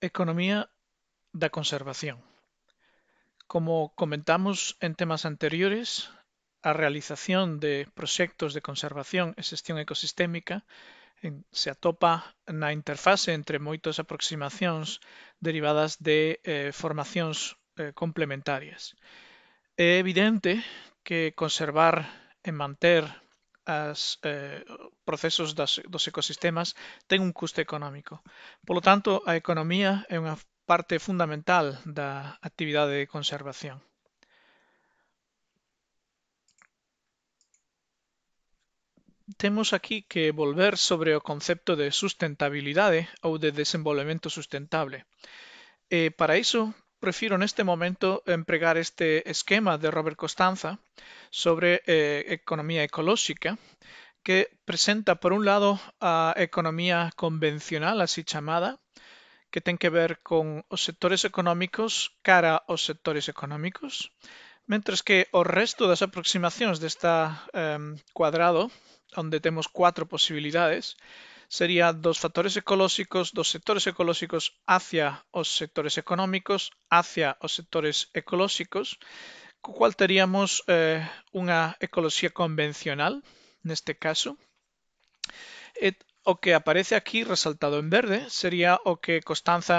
Economía da conservación. Como comentamos en temas anteriores, a realización de proxectos de conservación e xestión ecosistémica se atopa na interfase entre moitas aproximacións derivadas de eh, formacións eh, complementarias. É evidente que conservar e manter as eh, procesos das, dos ecosistemas ten un custo económico. Polo tanto, a economía é unha parte fundamental da actividade de conservación. Temos aquí que volver sobre o concepto de sustentabilidade ou de desenvolvemento sustentable. E eh, para iso prefiero en este momento empregar este esquema de Robert Costanza sobre eh, economía ecológica, que presenta por un lado a economía convencional, así llamada que tiene que ver con los sectores económicos cara a los sectores económicos, mientras que el resto de las aproximaciones de este cuadrado, donde tenemos cuatro posibilidades, sería dos factores ecolóxicos, dos sectores ecolóxicos hacia os sectores económicos, hacia os sectores ecolóxicos, co cual teríamos eh, unha ecoloxía convencional, neste caso. E o que aparece aquí resaltado en verde sería o que Costanza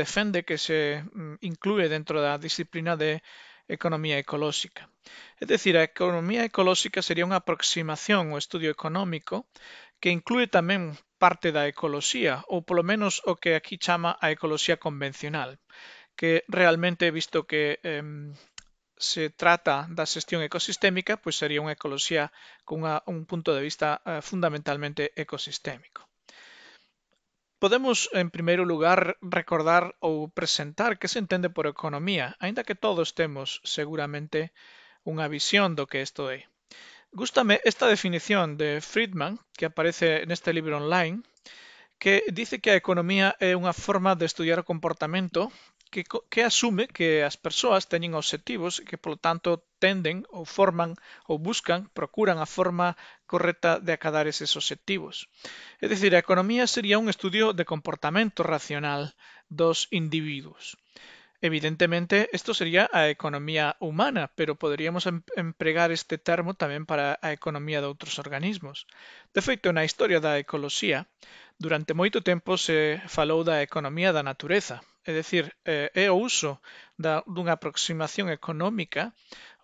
defende que se mm, inclúe dentro da disciplina de economía ecolóxica. É dicir, a economía ecolóxica sería unha aproximación ao estudio económico que inclúe tamén parte da ecoloxía, ou polo menos o que aquí chama a ecoloxía convencional, que realmente, visto que eh, se trata da xestión ecosistémica, pois sería unha ecoloxía cunha, un punto de vista eh, fundamentalmente ecosistémico. Podemos, en primeiro lugar, recordar ou presentar que se entende por economía, aínda que todos temos, seguramente, unha visión do que isto é. Gústame esta definición de Friedman, que aparece neste libro online, que dice que a economía é unha forma de estudiar o comportamento que, que asume que as persoas teñen obxectivos e que, polo tanto, tenden ou forman ou buscan, procuran a forma correcta de acadar eses obxectivos. É dicir, a economía sería un estudio de comportamento racional dos individuos. Evidentemente, esto sería a economía humana, pero poderíamos empregar este termo tamén para a economía de outros organismos. De feito, na historia da ecoloxía, durante moito tempo se falou da economía da natureza, é dicir, eh, é o uso da, dunha aproximación económica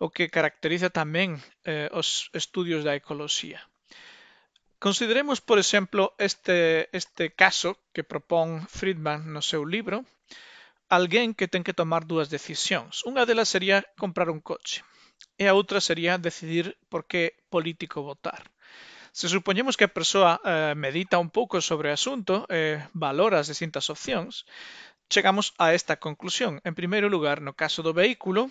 o que caracteriza tamén eh, os estudios da ecoloxía. Consideremos, por exemplo, este, este caso que propón Friedman no seu libro, alguén que ten que tomar dúas decisións. Unha delas sería comprar un coche e a outra sería decidir por que político votar. Se supoñemos que a persoa eh, medita un pouco sobre o asunto, eh, valora as distintas opcións, chegamos a esta conclusión. En primeiro lugar, no caso do vehículo,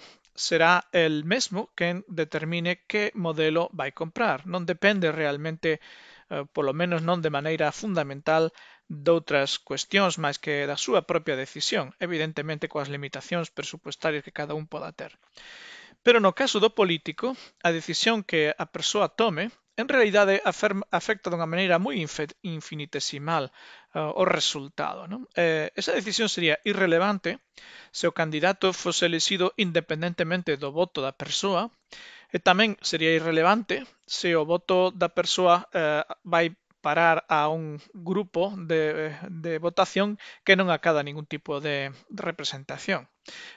será el mesmo quen determine que modelo vai comprar. Non depende realmente, eh, polo menos non de maneira fundamental, doutras cuestións máis que da súa propia decisión, evidentemente coas limitacións presupuestarias que cada un poda ter. Pero no caso do político, a decisión que a persoa tome en realidade afecta dunha maneira moi infinitesimal uh, o resultado. Non? Eh, esa decisión sería irrelevante se o candidato fose elexido independentemente do voto da persoa, e tamén sería irrelevante se o voto da persoa eh, vai parar a un grupo de, de votación que non acada ningún tipo de representación.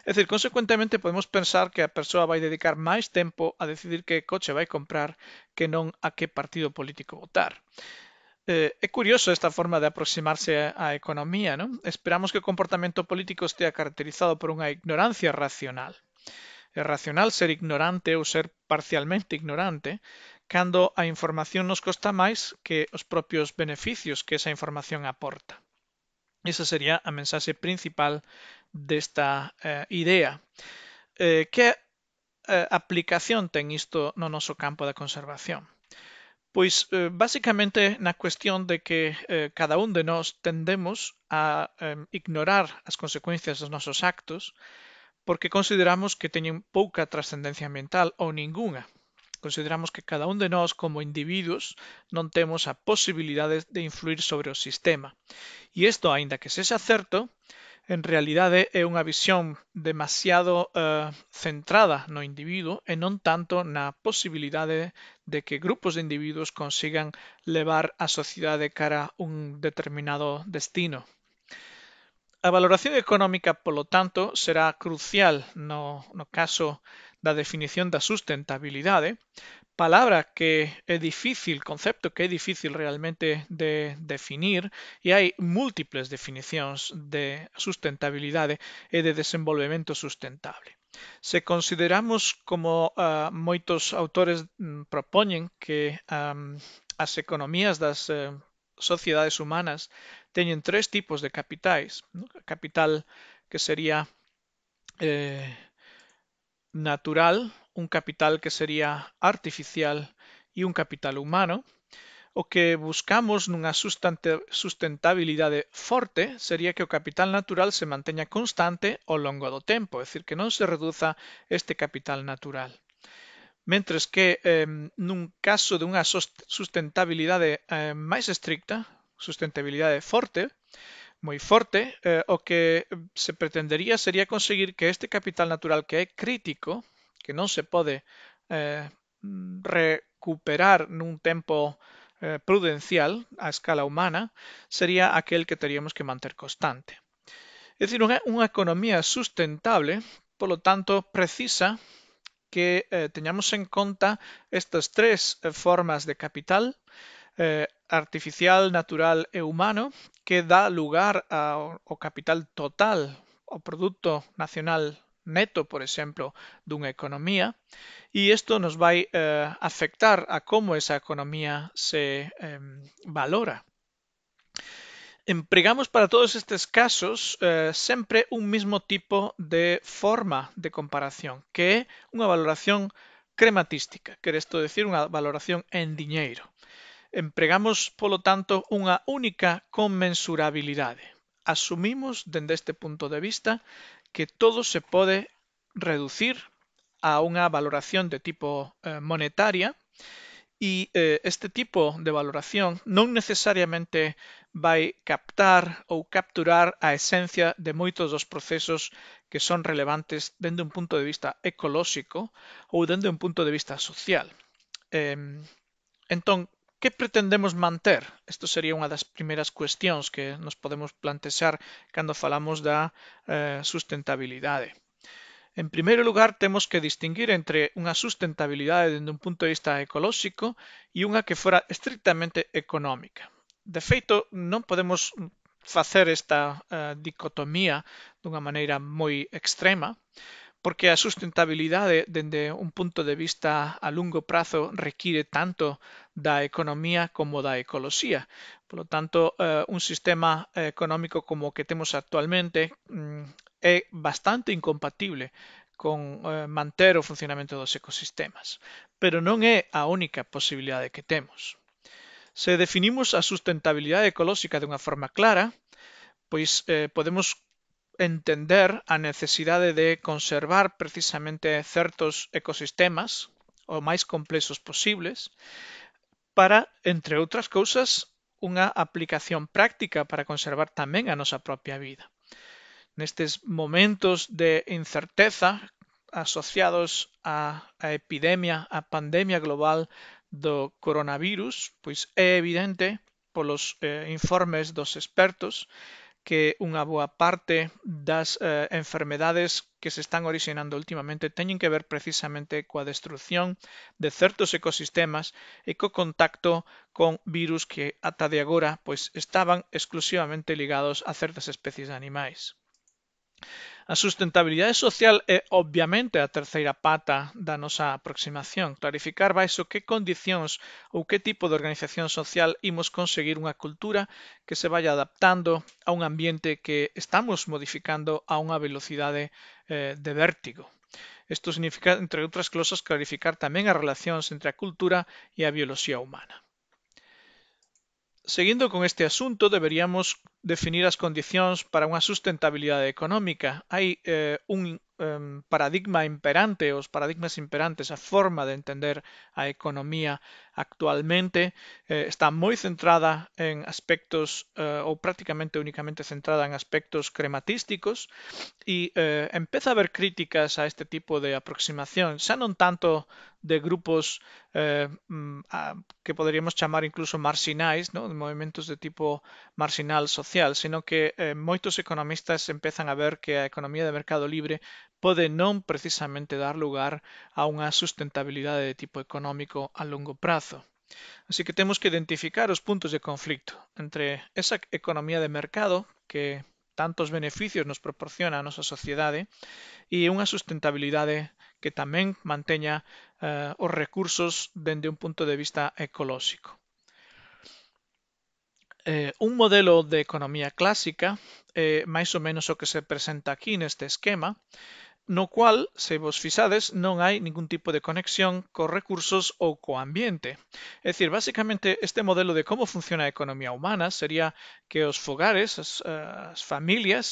É dicir, consecuentemente podemos pensar que a persoa vai dedicar máis tempo a decidir que coche vai comprar que non a que partido político votar. Eh, é curioso esta forma de aproximarse á economía, non? Esperamos que o comportamento político estea caracterizado por unha ignorancia racional. É racional ser ignorante ou ser parcialmente ignorante, cando a información nos costa máis que os propios beneficios que esa información aporta. Esa sería a mensaxe principal desta eh, idea. Eh, que eh, aplicación ten isto no noso campo da conservación? Pois, eh, basicamente, na cuestión de que eh, cada un de nós tendemos a eh, ignorar as consecuencias dos nosos actos porque consideramos que teñen pouca trascendencia ambiental ou ningunha. Consideramos que cada un de nós como individuos non temos a posibilidade de influir sobre o sistema. E isto, aínda que sexa certo, en realidade é unha visión demasiado uh, centrada no individuo e non tanto na posibilidade de que grupos de individuos consigan levar a sociedade cara a un determinado destino. A valoración económica, polo tanto, será crucial no, no caso de da definición da sustentabilidade, palabra que é difícil, concepto que é difícil realmente de definir e hai múltiples definicións de sustentabilidade e de desenvolvemento sustentable. Se consideramos como uh, moitos autores mm, propoñen que um, as economías das uh, sociedades humanas teñen tres tipos de capitais, ¿no? capital que sería eh, natural, un capital que sería artificial e un capital humano, o que buscamos nunha sustentabilidade forte sería que o capital natural se manteña constante ao longo do tempo, é dicir, que non se reduza este capital natural. Mentres que eh, nun caso de unha sustentabilidade eh, máis estricta, sustentabilidade forte, muy fuerte eh, o que eh, se pretendería sería conseguir que este capital natural que es crítico, que no se puede eh, recuperar en un tiempo prudencial a escala humana, sería aquel que teníamos que mantener constante. Es decir, una economía sustentable, por lo tanto, precisa que tengamos en cuenta estas tres formas de capital, eh, artificial, natural e humano que dá lugar ao, ao capital total, ao produto nacional neto, por exemplo, dunha economía e isto nos vai eh, afectar a como esa economía se eh, valora. Empregamos para todos estes casos eh, sempre un mismo tipo de forma de comparación, que é unha valoración crematística, quer isto decir unha valoración en diñeiro. Empregamos, polo tanto, unha única conmensurabilidade. Asumimos, dende este punto de vista, que todo se pode reducir a unha valoración de tipo eh, monetaria e eh, este tipo de valoración non necesariamente vai captar ou capturar a esencia de moitos dos procesos que son relevantes dende un punto de vista ecolóxico ou dende un punto de vista social. entón, Que pretendemos manter? Isto sería unha das primeiras cuestións que nos podemos plantexar cando falamos da eh, sustentabilidade. En primeiro lugar, temos que distinguir entre unha sustentabilidade dende un punto de vista ecolóxico e unha que fora estrictamente económica. De feito, non podemos facer esta eh, dicotomía dunha maneira moi extrema, porque a sustentabilidade dende un punto de vista a longo prazo require tanto da economía como da ecoloxía. Por lo tanto, eh, un sistema económico como o que temos actualmente mm, é bastante incompatible con eh, manter o funcionamento dos ecosistemas, pero non é a única posibilidade que temos. Se definimos a sustentabilidade ecolóxica de unha forma clara, pois eh, podemos entender a necesidade de conservar precisamente certos ecosistemas o máis complexos posibles para, entre outras cousas, unha aplicación práctica para conservar tamén a nosa propia vida. Nestes momentos de incerteza asociados á, epidemia, á pandemia global do coronavirus, pois é evidente polos eh, informes dos expertos que unha boa parte das eh, enfermedades que se están orixinando últimamente teñen que ver precisamente coa destrucción de certos ecosistemas e co contacto con virus que ata de agora pois estaban exclusivamente ligados a certas especies de animais. A sustentabilidade social é obviamente a terceira pata da nosa aproximación. Clarificar baixo que condicións ou que tipo de organización social imos conseguir unha cultura que se vaya adaptando a un ambiente que estamos modificando a unha velocidade eh, de vértigo. Isto significa, entre outras cosas, clarificar tamén as relacións entre a cultura e a bioloxía humana. Seguindo con este asunto, deberíamos definir as condicións para unha sustentabilidade económica. Hai eh, un eh, paradigma imperante, os paradigmas imperantes, a forma de entender a economía actualmente eh, está moi centrada en aspectos eh, ou prácticamente únicamente centrada en aspectos crematísticos e eh, empeza a haber críticas a este tipo de aproximación, xa non tanto de grupos eh, mm, a, que poderíamos chamar incluso marxinais, ¿no? de movimentos de tipo marxinal social, social, sino que eh, moitos economistas empezan a ver que a economía de mercado libre pode non precisamente dar lugar a unha sustentabilidade de tipo económico a longo prazo. Así que temos que identificar os puntos de conflicto entre esa economía de mercado que tantos beneficios nos proporciona a nosa sociedade e unha sustentabilidade que tamén manteña eh, os recursos dende un punto de vista ecolóxico eh, un modelo de economía clásica, eh, máis ou menos o que se presenta aquí neste esquema, no cual, se vos fixades, non hai ningún tipo de conexión co recursos ou co ambiente. É dicir, basicamente, este modelo de como funciona a economía humana sería que os fogares, as, as familias,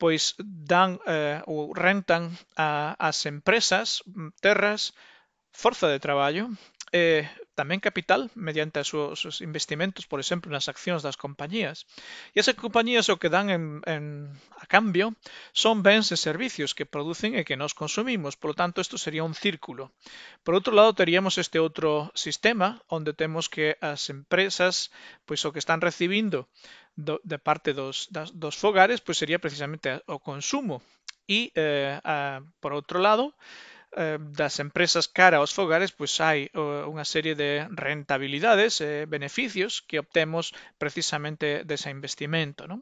pois dan eh, ou rentan a, as empresas, terras, forza de traballo, eh, también capital mediante sus por investimentos, por las acciones de las compañías. Y esas compañías o que dan en, a cambio son bens y servicios que producen y que nos consumimos, por lo tanto, esto sería un círculo. Por otro lado, teríamos este otro sistema donde tenemos que las empresas, pues o que están recibiendo de parte dos, dos fogares, pues sería precisamente o consumo. Y, eh, ah, por otro lado, las em, empresas cara aos fogares, pois pues hai serie de rentabilidades, eh, beneficios que obtenemos precisamente ese investimento. Non?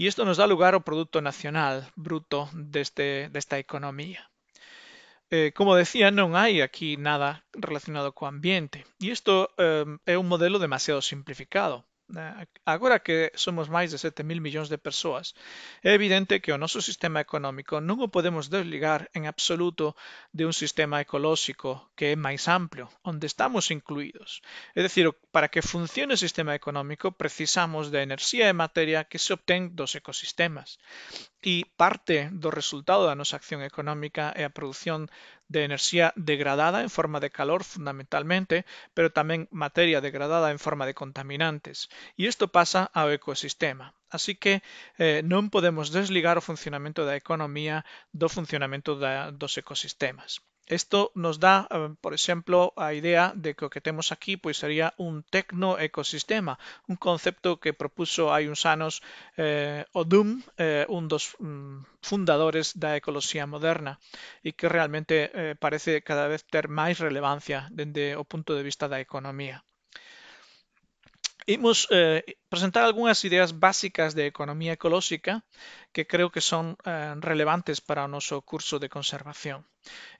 Y e esto nos da lugar al producto nacional bruto de esta economía. Eh, como decía, no hay aquí nada relacionado con ambiente. y e esto es em, un modelo demasiado simplificado. Agora que somos máis de 7 mil millóns de persoas, é evidente que o noso sistema económico non o podemos desligar en absoluto de un sistema ecolóxico que é máis amplio, onde estamos incluídos. É dicir, para que funcione o sistema económico precisamos de enerxía e materia que se obtén dos ecosistemas. E parte do resultado da nosa acción económica é a produción de enerxía degradada en forma de calor fundamentalmente, pero tamén materia degradada en forma de contaminantes. E isto pasa ao ecosistema. Así que eh, non podemos desligar o funcionamento da economía do funcionamento de dos ecosistemas. Esto nos dá, eh, por exemplo, a idea de que o que temos aquí pois sería un tecnoecosistema, un concepto que propuso hai uns anos eh, Odum, eh, un dos mm, fundadores da ecoloxía moderna, e que realmente eh, parece cada vez ter máis relevancia dende o punto de vista da economía. Imos eh, presentar algunhas ideas básicas de economía ecolóxica que creo que son eh, relevantes para o noso curso de conservación.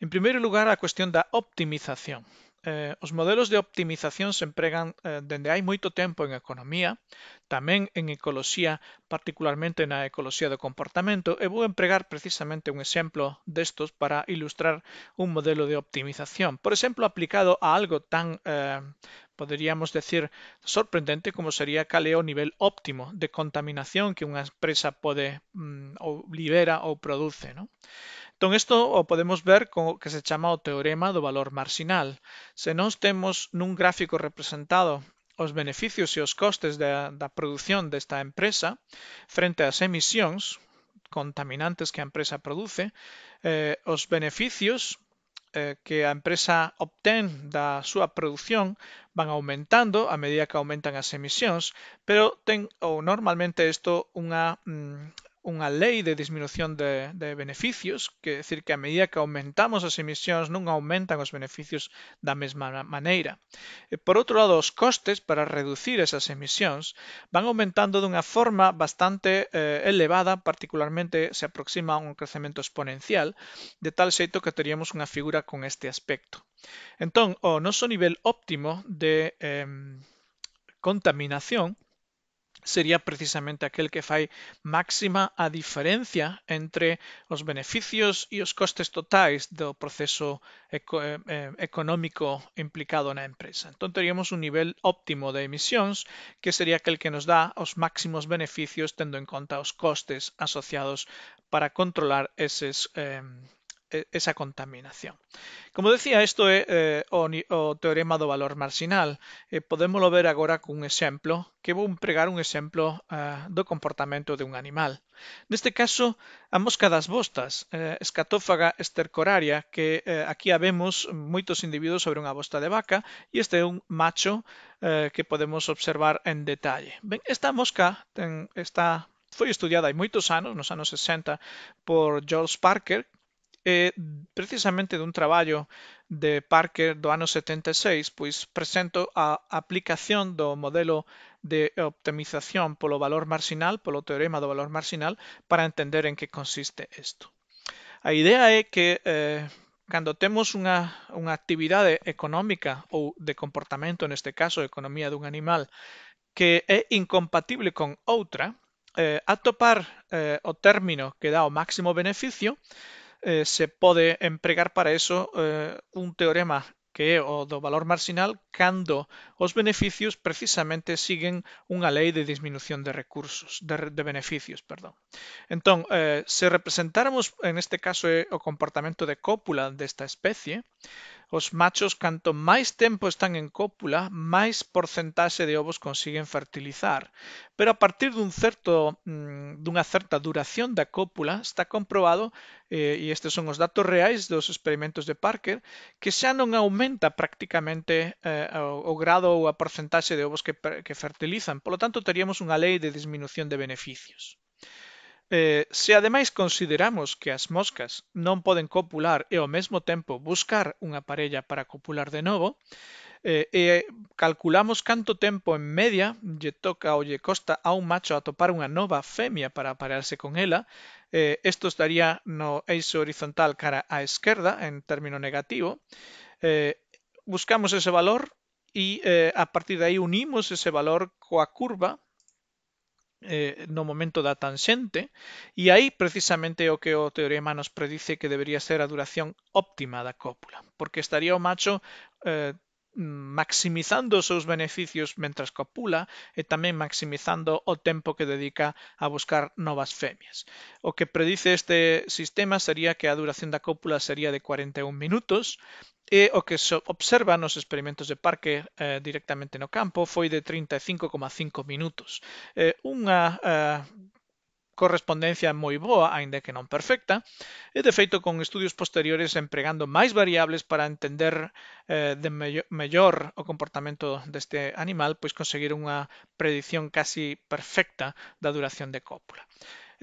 En primeiro lugar, a cuestión da optimización eh, os modelos de optimización se empregan eh, dende hai moito tempo en economía, tamén en ecoloxía, particularmente na ecoloxía do comportamento, e vou empregar precisamente un exemplo destos para ilustrar un modelo de optimización. Por exemplo, aplicado a algo tan, eh, poderíamos decir, sorprendente como sería cal é o nivel óptimo de contaminación que unha empresa pode mm, ou libera ou produce. Non? Entón, isto o podemos ver con o que se chama o teorema do valor marxinal. Se nós temos nun gráfico representado os beneficios e os costes da, da produción desta empresa frente ás emisións contaminantes que a empresa produce, eh, os beneficios eh, que a empresa obtén da súa produción van aumentando a medida que aumentan as emisións, pero ten ou normalmente isto unha mm, unha lei de disminución de, de beneficios, que decir que a medida que aumentamos as emisións non aumentan os beneficios da mesma maneira. E por outro lado, os costes para reducir esas emisións van aumentando dunha forma bastante eh, elevada, particularmente se aproxima a un crecemento exponencial, de tal xeito que teríamos unha figura con este aspecto. Entón, o noso nivel óptimo de eh, contaminación sería precisamente aquel que fai máxima a diferencia entre los beneficios y los costes totales del proceso eh, eh, económico implicado en la empresa. Entón, teríamos un nivel óptimo de emisións que sería aquel que nos da los máximos beneficios tendo en cuenta los costes asociados para controlar esos eh, esa contaminación. Como decía, isto é eh, o, o teorema do valor marginal. Eh, podémoslo ver agora cun exemplo, que vou empregar un exemplo eh, do comportamento de un animal. Neste caso, a mosca das bostas, eh, escatófaga estercoraria, que eh, aquí habemos moitos individuos sobre unha bosta de vaca, e este é un macho eh, que podemos observar en detalle. Ben, esta mosca ten, está foi estudiada hai moitos anos, nos anos 60, por George Parker, eh, precisamente dun traballo de Parker do ano 76, pois presento a aplicación do modelo de optimización polo valor marxinal, polo teorema do valor marxinal, para entender en que consiste isto. A idea é que eh, cando temos unha, unha actividade económica ou de comportamento, neste caso, economía dun animal, que é incompatible con outra, eh, atopar eh, o término que dá o máximo beneficio Eh, se puede empregar para eso eh, un teorema que é o do valor marxinal cando os beneficios precisamente siguen unha lei de disminución de recursos, de, de beneficios, perdón. Entón, eh, se representáramos, en este caso eh, o comportamento de cópula desta especie, os machos canto máis tempo están en cópula, máis porcentaxe de ovos consiguen fertilizar. Pero a partir dun certo, mm, dunha certa duración da cópula está comprobado, eh, e estes son os datos reais dos experimentos de Parker, que xa non aumenta aumenta prácticamente eh, o, o grado ou a porcentaxe de ovos que, que fertilizan. Polo tanto, teríamos unha lei de disminución de beneficios. Eh, se ademais consideramos que as moscas non poden copular e ao mesmo tempo buscar unha parella para copular de novo, eh, e calculamos canto tempo en media lle toca ou lle costa a un macho atopar unha nova femia para aparearse con ela, eh, esto estaría no eixo horizontal cara á esquerda en término negativo, eh, buscamos ese valor e eh, a partir de aí unimos ese valor coa curva eh, no momento da tangente e aí precisamente o que o teorema nos predice que debería ser a duración óptima da cópula, porque estaría o macho eh, maximizando os seus beneficios mentras copula e tamén maximizando o tempo que dedica a buscar novas femias. O que predice este sistema sería que a duración da cópula sería de 41 minutos e o que se observa nos experimentos de parque eh, directamente no campo foi de 35,5 minutos. Eh, unha eh, correspondencia moi boa, aínda que non perfecta, e de feito con estudios posteriores empregando máis variables para entender eh, de mellor o comportamento deste animal, pois conseguir unha predición casi perfecta da duración de cópula.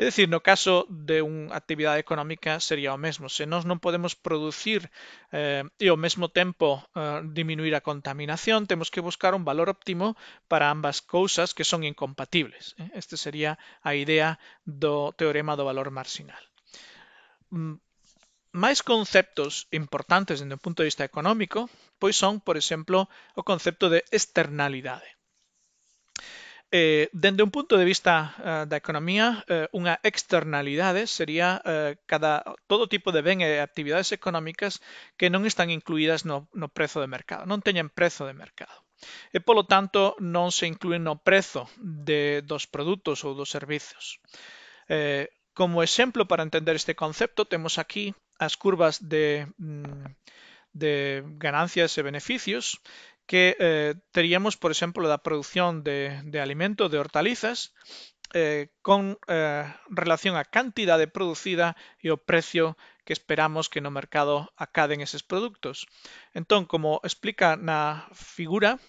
É dicir, no caso de unha actividade económica sería o mesmo. Se nós non podemos producir eh, e ao mesmo tempo eh, diminuir a contaminación, temos que buscar un valor óptimo para ambas cousas que son incompatibles. Eh? Este sería a idea do teorema do valor marginal. Mm, Máis conceptos importantes dende o punto de vista económico, pois son, por exemplo, o concepto de externalidade. Eh, dende un punto de vista uh, da economía, eh, unha externalidade sería eh, cada todo tipo de ben e actividades económicas que non están incluídas no, no prezo de mercado, non teñen prezo de mercado. E polo tanto non se incluen no prezo de, dos produtos ou dos servizos. Eh, como exemplo para entender este concepto temos aquí as curvas de, mm, de ganancias e beneficios que eh, teríamos, por exemplo, da produción de, de alimento, de hortalizas, eh, con eh, relación á cantidade producida e o precio que esperamos que no mercado acaden eses produtos. Entón, como explica na figura,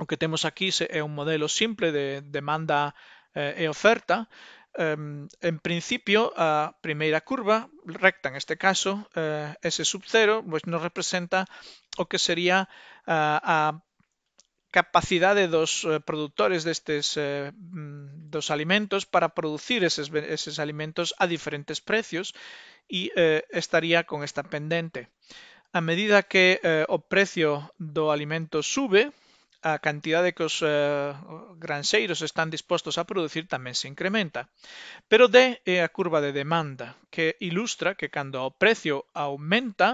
o que temos aquí é un modelo simple de demanda eh, e oferta, eh, en principio, a primeira curva, recta neste caso, eh, S sub 0, pois nos representa o que sería eh, a capacidade dos eh, produtores destes eh, mm, dos alimentos para producir eses, eses alimentos a diferentes precios e eh, estaría con esta pendente. A medida que eh, o precio do alimento sube, a cantidade que os eh, granxeiros están dispostos a producir tamén se incrementa. Pero D é a curva de demanda, que ilustra que cando o precio aumenta,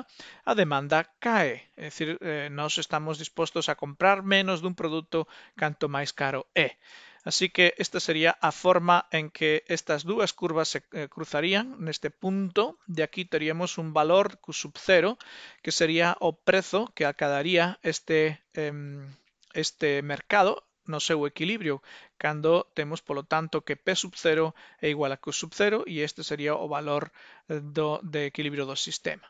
a demanda cae. É dicir, eh, nós estamos dispostos a comprar menos dun produto canto máis caro é. Así que esta sería a forma en que estas dúas curvas se eh, cruzarían neste punto. De aquí teríamos un valor Q sub 0, que sería o prezo que acadaría este eh, este mercado no seu equilibrio, cando temos, polo tanto, que P sub 0 é igual a Q sub 0 e este sería o valor eh, do, de equilibrio do sistema.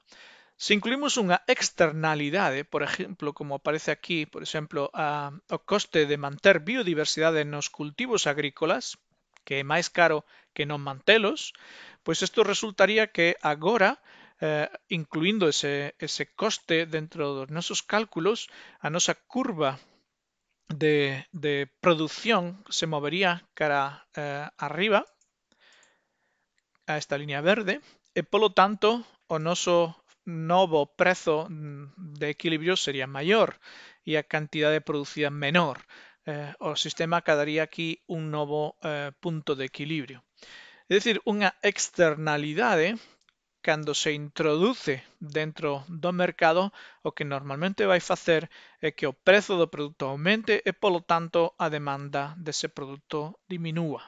Se incluímos unha externalidade, por exemplo, como aparece aquí, por exemplo, a, o coste de manter biodiversidade nos cultivos agrícolas, que é máis caro que non mantelos, pois isto resultaría que agora eh, incluindo ese, ese coste dentro dos nosos cálculos, a nosa curva de, producción se movería cara eh, arriba a esta línea verde y por lo tanto o noso novo precio mm, de equilibrio sería mayor y a cantidad de producida menor. Eh, o sistema quedaría aquí un nuevo eh, punto de equilibrio. Es decir, una externalidad cando se introduce dentro do mercado o que normalmente vai facer é que o prezo do produto aumente e polo tanto a demanda dese produto diminúa.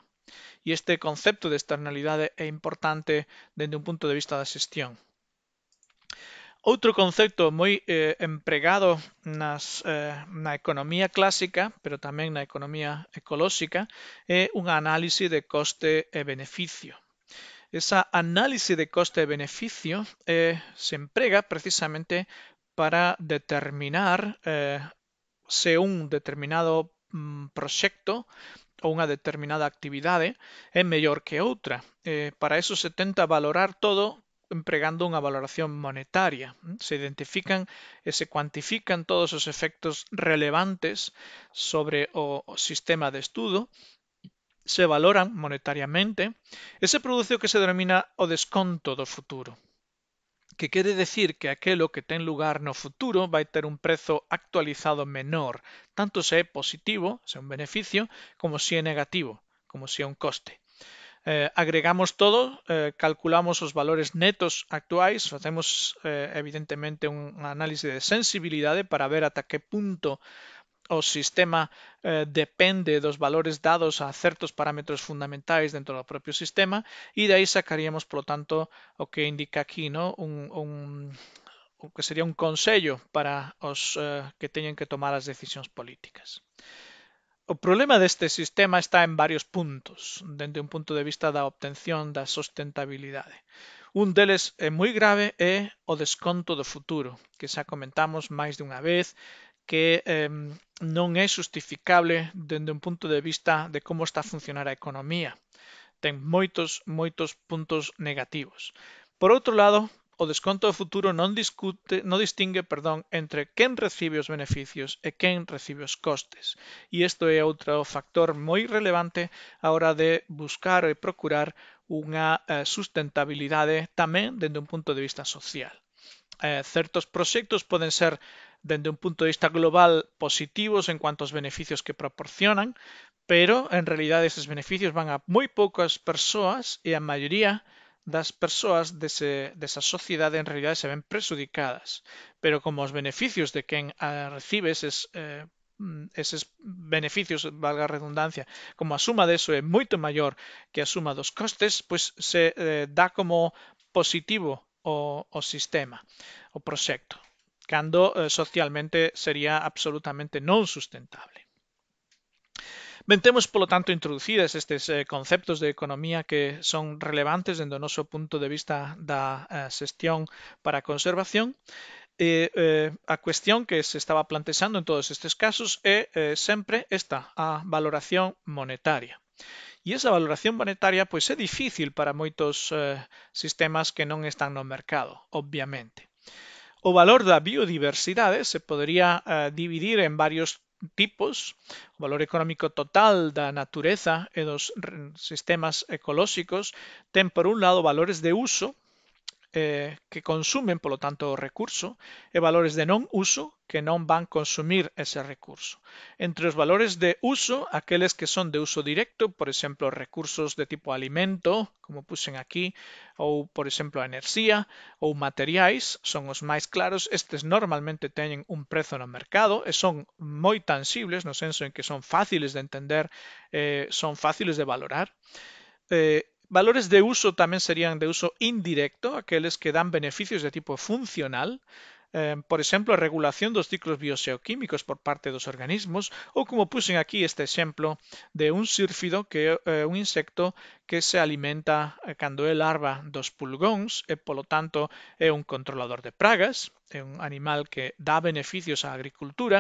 E este concepto de externalidade é importante dende un punto de vista da xestión. Outro concepto moi eh, empregado nas, eh, na economía clásica, pero tamén na economía ecolóxica, é unha análise de coste e beneficio. Esa análisis de coste-beneficio eh, se emplea precisamente para determinar, eh, si un determinado mm, proyecto o una determinada actividad, eh, es mayor que otra. para eso se intenta valorar todo empleando una valoración monetaria. Se identifican y se cuantifican todos los efectos relevantes sobre el sistema de estudio se valoran monetariamente, ese producto que se denomina o desconto do futuro, que quiere decir que aquello que ten lugar no futuro va a tener un precio actualizado menor, tanto si es positivo, sea un beneficio, como si es negativo, como si es un coste. Eh, agregamos todo, eh, calculamos los valores netos actuales, hacemos eh, evidentemente un análisis de sensibilidad para ver hasta qué punto o sistema eh, depende dos valores dados a certos parámetros fundamentais dentro do propio sistema e de aí sacaríamos, lo tanto, o que indica aquí, ¿no? un, un o que sería un consello para os eh, que teñen que tomar as decisións políticas. O problema deste sistema está en varios puntos, dende un punto de vista da obtención da sustentabilidade. Un deles é moi grave é o desconto do futuro, que xa comentamos máis dunha vez, que eh, non é justificable dende un punto de vista de como está a funcionar a economía. Ten moitos, moitos puntos negativos. Por outro lado, o desconto do futuro non discute, non distingue, perdón, entre quen recibe os beneficios e quen recibe os costes. E isto é outro factor moi relevante a hora de buscar e procurar unha eh, sustentabilidade tamén dende un punto de vista social. Eh, certos proxectos poden ser dende un punto de vista global positivos en cuanto aos beneficios que proporcionan, pero en realidad esos beneficios van a moi poucas persoas e a maioría das persoas dese, desa sociedade en realidad se ven presudicadas. Pero como os beneficios de quen a recibe eses, eh, eses beneficios, valga a redundancia, como a suma deso é moito maior que a suma dos costes, pois se eh, dá como positivo o, o sistema, o proxecto cando eh, socialmente sería absolutamente non sustentable. Ben, temos, polo tanto, introducidas estes eh, conceptos de economía que son relevantes dentro do noso punto de vista da eh, xestión para a conservación. E eh, a cuestión que se estaba plantexando en todos estes casos é eh, sempre esta, a valoración monetaria. E esa valoración monetaria pois é difícil para moitos eh, sistemas que non están no mercado, obviamente. o valor la biodiversidad ¿eh? se podría eh, dividir en varios tipos, valor económico total la natureza en los sistemas ecológicos ten por un lado valores de uso, eh, que consumen, por lo tanto, recurso, y e valores de no uso que no van a consumir ese recurso. Entre los valores de uso, aquellos que son de uso directo, por ejemplo, recursos de tipo alimento, como puse aquí, o, por ejemplo, energía, o materiales, son los más claros, Estos normalmente tienen un precio en el mercado y e son muy tangibles, no senso en que son fáciles de entender, eh, son fáciles de valorar. Eh, Valores de uso también serían de uso indirecto, aquellos que dan beneficios de tipo funcional, eh, por ejemplo, regulación de los ciclos bioseoquímicos por parte de los organismos, o como puse aquí este ejemplo de un sírfido, que eh, un insecto que se alimenta eh, cuando el larva dos pulgones por lo tanto, es un controlador de pragas. é un animal que dá beneficios á agricultura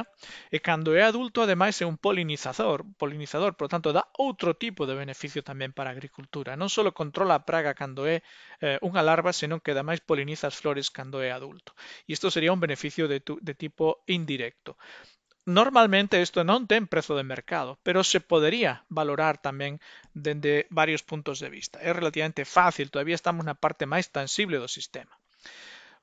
e cando é adulto ademais é un polinizador, polinizador, por tanto dá outro tipo de beneficio tamén para a agricultura. Non só controla a praga cando é eh, unha larva, senón que ademais poliniza as flores cando é adulto. E isto sería un beneficio de, tu, de tipo indirecto. Normalmente isto non ten prezo de mercado, pero se podería valorar tamén dende varios puntos de vista. É relativamente fácil, todavía estamos na parte máis tangible do sistema.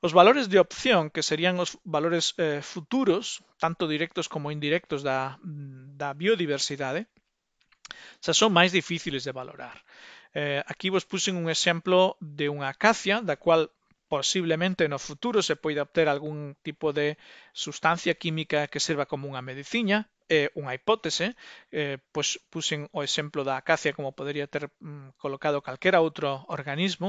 Os valores de opción, que serían os valores eh, futuros, tanto directos como indirectos da, mm, da biodiversidade, xa son máis difíciles de valorar. Eh, aquí vos puxen un exemplo de unha acacia, da cual posiblemente no futuro se poida obter algún tipo de sustancia química que serva como unha mediciña, é unha hipótese, eh, pois puxen o exemplo da acacia como podería ter mm, colocado calquera outro organismo,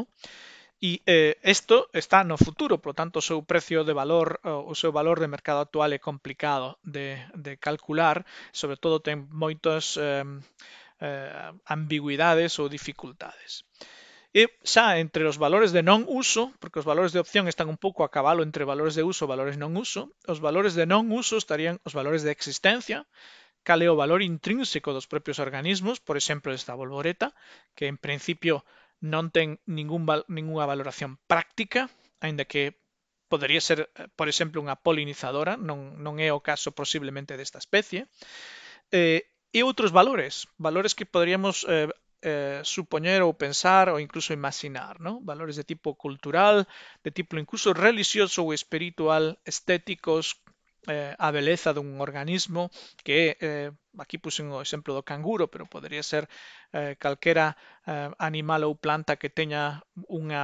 E eh, isto está no futuro, por tanto o seu precio de valor, o seu valor de mercado actual é complicado de, de calcular, sobre todo ten moitos eh, eh, ambigüidades ou dificultades. E xa entre os valores de non uso, porque os valores de opción están un pouco a cabalo entre valores de uso e valores non uso, os valores de non uso estarían os valores de existencia, cal é o valor intrínseco dos propios organismos, por exemplo, desta volvoreta, que en principio No ten ninguna valoración práctica, aunque que ser, por ejemplo, una polinizadora, No he o caso posiblemente esta especie, Y eh, e otros valores, valores que podríamos eh, eh, suponer o pensar o incluso imaginar, valores de tipo cultural, de tipo incluso religioso o espiritual, estéticos, eh, a beleza dun organismo que eh, aquí puxen o exemplo do canguro, pero podría ser eh, calquera eh, animal ou planta que teña unha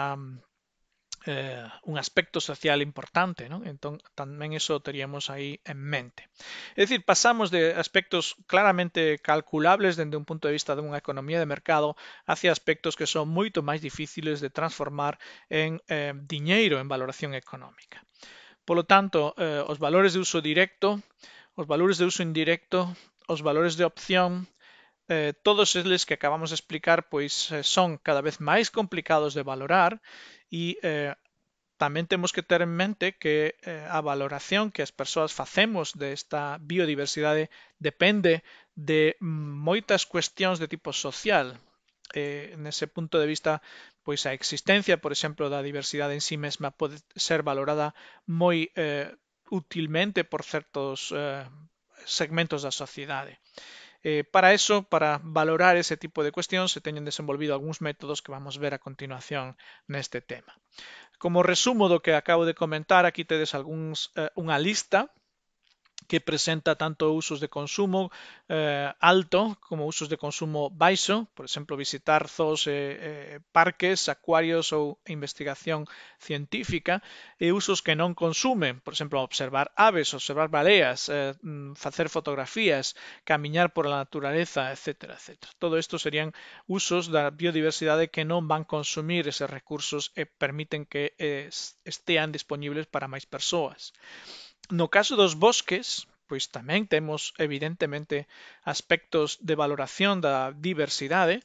eh, un aspecto social importante, non? Entón, tamén eso teríamos aí en mente. É dicir, pasamos de aspectos claramente calculables dende un punto de vista dunha economía de mercado hacia aspectos que son moito máis difíciles de transformar en eh, diñeiro, en valoración económica. Polo tanto, eh, os valores de uso directo, os valores de uso indirecto, os valores de opción, eh, todos eles que acabamos de explicar pois eh, son cada vez máis complicados de valorar e eh, tamén temos que ter en mente que eh, a valoración que as persoas facemos desta biodiversidade depende de moitas cuestións de tipo social. Eh, nese punto de vista pois a existencia, por exemplo, da diversidade en sí mesma pode ser valorada moi eh, utilmente por certos eh, segmentos da sociedade. Eh, para eso, para valorar ese tipo de cuestións, se teñen desenvolvido algúns métodos que vamos ver a continuación neste tema. Como resumo do que acabo de comentar, aquí tedes algúns, eh, unha lista que presenta tanto usos de consumo eh, alto como usos de consumo bajo, por ejemplo, visitar zoos, eh, eh, parques, acuarios o investigación científica, y usos que no consumen, por ejemplo, observar aves, observar baleas, mm, hacer fotografías, caminar por la naturaleza, etcétera, etcétera. Todo esto serían usos de la biodiversidad que no van a consumir esos recursos y permiten que estén disponibles para más personas. No caso dos bosques, pois tamén temos evidentemente aspectos de valoración da diversidade.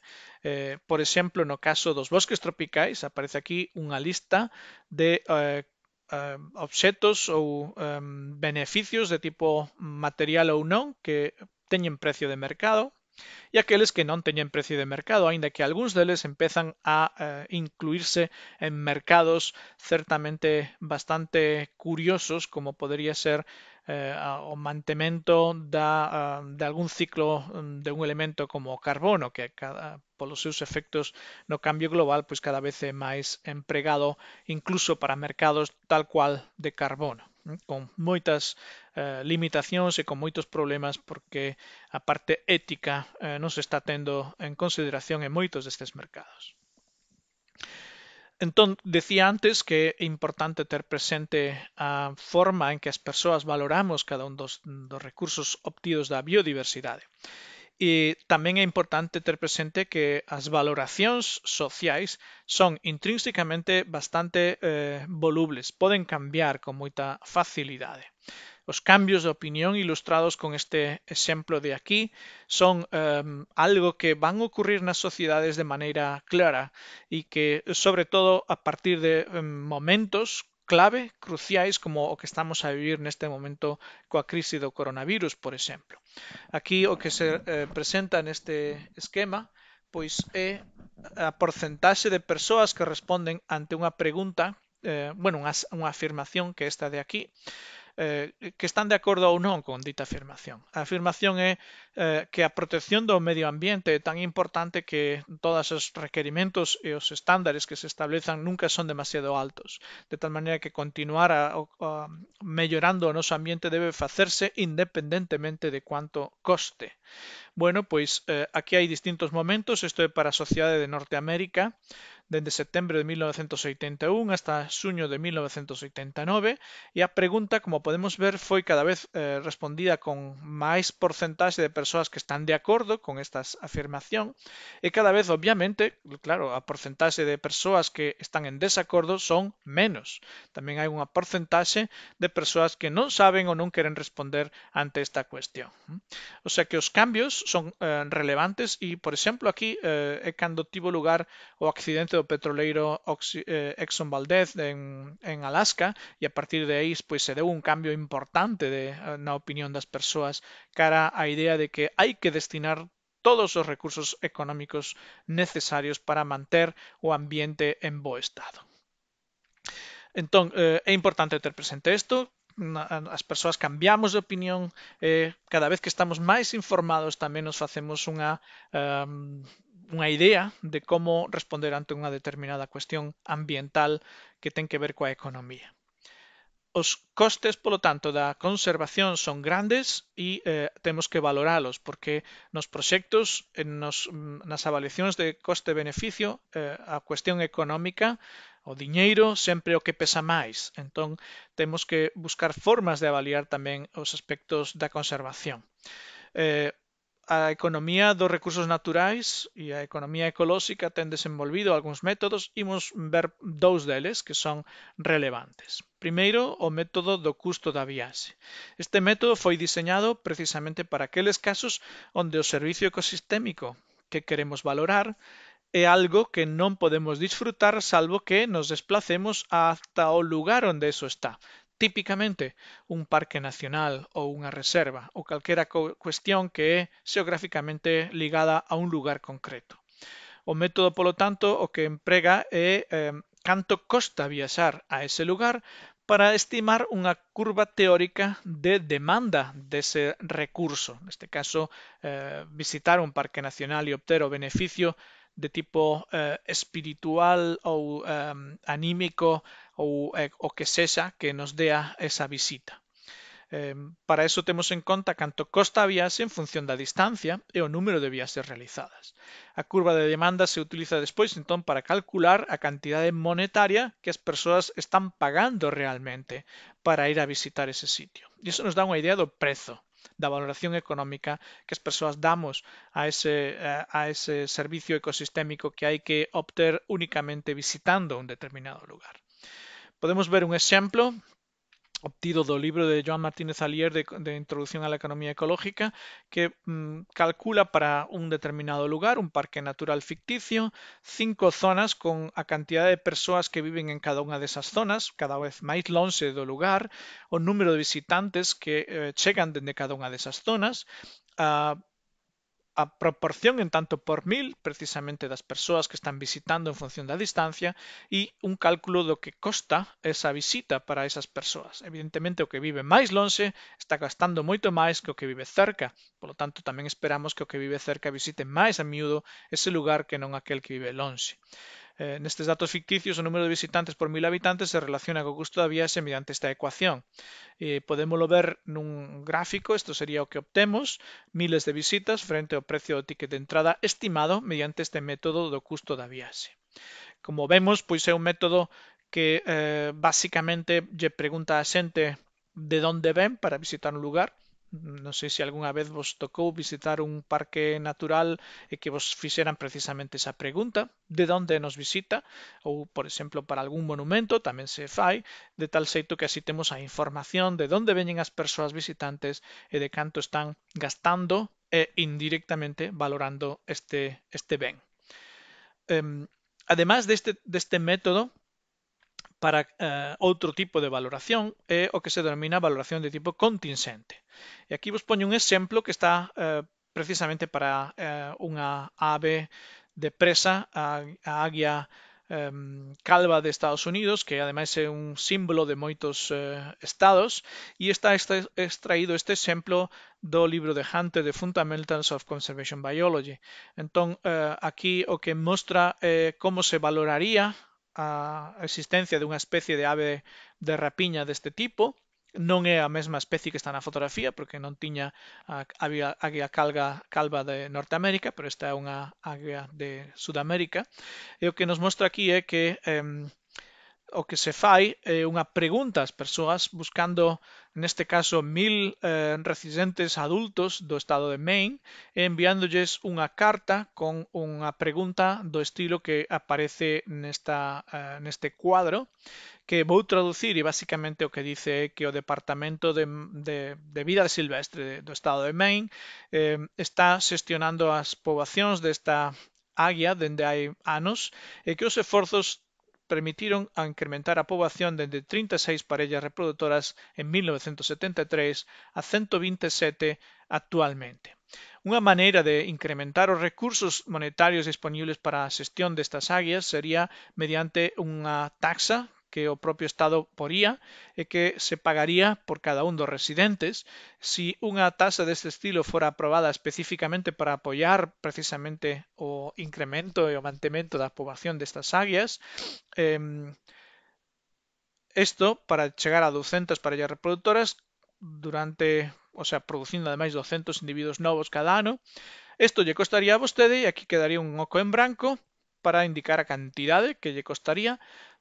Eh, por exemplo, no caso dos bosques tropicais aparece aquí unha lista de eh, eh, obxetos ou eh, beneficios de tipo material ou non que teñen precio de mercado Y aquellos que no tenían precio de mercado, aunque que de ellos empiezan a eh, incluirse en mercados ciertamente bastante curiosos, como podría ser eh, o mantemento eh, de algún ciclo mm, de un elemento como carbono, que por sus seus efectos no cambio global pues cada vez es más empregado incluso para mercados tal cual de carbono. con moitas eh, limitacións e con moitos problemas porque a parte ética eh, non se está tendo en consideración en moitos destes mercados. Entón, decía antes que é importante ter presente a forma en que as persoas valoramos cada un dos, dos recursos obtidos da biodiversidade. Y también es importante tener presente que las valoraciones sociales son intrínsecamente bastante eh, volubles, pueden cambiar con mucha facilidad. Los cambios de opinión ilustrados con este ejemplo de aquí son eh, algo que van a ocurrir en las sociedades de manera clara y que, sobre todo, a partir de eh, momentos clave cruciais como o que estamos a vivir neste momento coa crise do coronavirus, por exemplo. Aquí o que se eh, presenta neste esquema pois é a porcentaxe de persoas que responden ante unha pregunta, eh, bueno, unha, unha afirmación que é esta de aquí, Eh, que están de acuerdo o no con dita afirmación. La afirmación es eh, que a protección do medio ambiente es tan importante que todos los requerimientos y los estándares que se establezan nunca son demasiado altos, de tal manera que continuar mejorando a mellorando ambiente debe facerse independientemente de cuánto coste. Bueno, pues eh, aquí hay distintos momentos, Esto es para sociedades de Norteamérica, dende setembro de 1981 hasta suño de 1989 e a pregunta, como podemos ver, foi cada vez eh, respondida con máis porcentaxe de persoas que están de acordo con estas afirmación e cada vez, obviamente, claro, a porcentaxe de persoas que están en desacordo son menos. Tamén hai unha porcentaxe de persoas que non saben ou non queren responder ante esta cuestión. O sea que os cambios son eh, relevantes e, por exemplo, aquí eh, é cando tivo lugar o accidente do petroleiro eh, Exxon Valdez en, en Alaska e a partir de aí pois, se deu un cambio importante de, eh, na opinión das persoas cara á idea de que hai que destinar todos os recursos económicos necesarios para manter o ambiente en bo estado. Entón, eh, é importante ter presente isto, as persoas cambiamos de opinión eh, cada vez que estamos máis informados tamén nos facemos unha ehm, unha idea de como responder ante unha determinada cuestión ambiental que ten que ver coa economía. Os costes, polo tanto, da conservación son grandes e eh, temos que valoralos, porque nos proxectos, nos, nas avaliacións de coste-beneficio, eh, a cuestión económica, o diñeiro, sempre o que pesa máis. Entón, temos que buscar formas de avaliar tamén os aspectos da conservación. Eh, a economía dos recursos naturais e a economía ecolóxica ten desenvolvido algúns métodos, imos ver dous deles que son relevantes. Primeiro, o método do custo da viaxe. Este método foi diseñado precisamente para aqueles casos onde o servicio ecosistémico que queremos valorar é algo que non podemos disfrutar salvo que nos desplacemos ata o lugar onde eso está. Tipicamente un parque nacional ou unha reserva ou calquera cuestión que é xeográficamente ligada a un lugar concreto. O método, polo tanto, o que emprega é eh, canto costa viaxar a ese lugar para estimar unha curva teórica de demanda dese recurso. Neste caso, eh, visitar un parque nacional e obter o beneficio de tipo eh, espiritual ou eh, anímico ou eh, o que sexa que nos dea esa visita. Eh, para eso temos en conta canto costa a viaxe en función da distancia e o número de viaxes realizadas. A curva de demanda se utiliza despois entón para calcular a cantidade monetaria que as persoas están pagando realmente para ir a visitar ese sitio. E iso nos dá unha idea do prezo da valoración económica que as persoas damos a ese, a ese servicio ecosistémico que hai que obter únicamente visitando un determinado lugar. Podemos ver un exemplo obtido do libro de Joan Martínez Alier de, de Introducción á Economía Ecológica, que mmm, calcula para un determinado lugar, un parque natural ficticio, cinco zonas con a cantidad de persoas que viven en cada unha desas zonas, cada vez máis longe do lugar, o número de visitantes que eh, chegan dende cada unha desas zonas, a a proporción en tanto por mil precisamente das persoas que están visitando en función da distancia e un cálculo do que costa esa visita para esas persoas. Evidentemente o que vive máis lonxe está gastando moito máis que o que vive cerca, Por lo tanto tamén esperamos que o que vive cerca visite máis a miúdo ese lugar que non aquel que vive lonxe. Eh, nestes datos ficticios, o número de visitantes por mil habitantes se relaciona co custo da viaxe mediante esta ecuación. Eh, podémolo ver nun gráfico, isto sería o que obtemos, miles de visitas frente ao precio do ticket de entrada estimado mediante este método do custo da viaxe. Como vemos, pois é un método que eh, basicamente lle pregunta a xente de onde ven para visitar un lugar, non sei se algunha vez vos tocou visitar un parque natural e que vos fixeran precisamente esa pregunta, de onde nos visita, ou, por exemplo, para algún monumento tamén se fai, de tal xeito que así temos a información de onde veñen as persoas visitantes e de canto están gastando e indirectamente valorando este, este ben. Eh, además deste, deste método, para eh, outro tipo de valoración é o que se denomina valoración de tipo contingente. E aquí vos poño un exemplo que está eh, precisamente para eh, unha ave de presa, a, a águia eh, calva de Estados Unidos, que ademais é un símbolo de moitos eh, estados, e está extraído este exemplo do libro de Hunter de Fundamentals of Conservation Biology. Entón, eh, aquí o que mostra eh, como se valoraría a existencia dunha especie de ave de rapiña deste tipo, non é a mesma especie que está na fotografía porque non tiña a águia, águia calga, calva de Norteamérica, pero esta é unha águia de Sudamérica. E o que nos mostra aquí é que eh, o que se fai é unha pregunta ás persoas buscando, neste caso, mil eh, residentes adultos do estado de Maine e enviándolles unha carta con unha pregunta do estilo que aparece nesta, eh, neste cuadro que vou traducir e basicamente o que dice é que o Departamento de, de, de Vida Silvestre do estado de Maine eh, está xestionando as poboacións desta águia dende hai anos e que os esforzos permitiron a incrementar a poboación dende 36 parellas reproductoras en 1973 a 127 actualmente. Unha maneira de incrementar os recursos monetarios disponibles para a xestión destas águias sería mediante unha taxa que o propio Estado poría e que se pagaría por cada un dos residentes si unha taxa deste estilo fora aprobada especificamente para apoiar precisamente o incremento e o mantemento da poboación destas águias. Eh, Isto para chegar a 200 parellas reproductoras durante, o sea, producindo ademais 200 individuos novos cada ano. Isto lle costaría a vostede, e aquí quedaría un oco en branco, para indicar a cantidade que lle costaría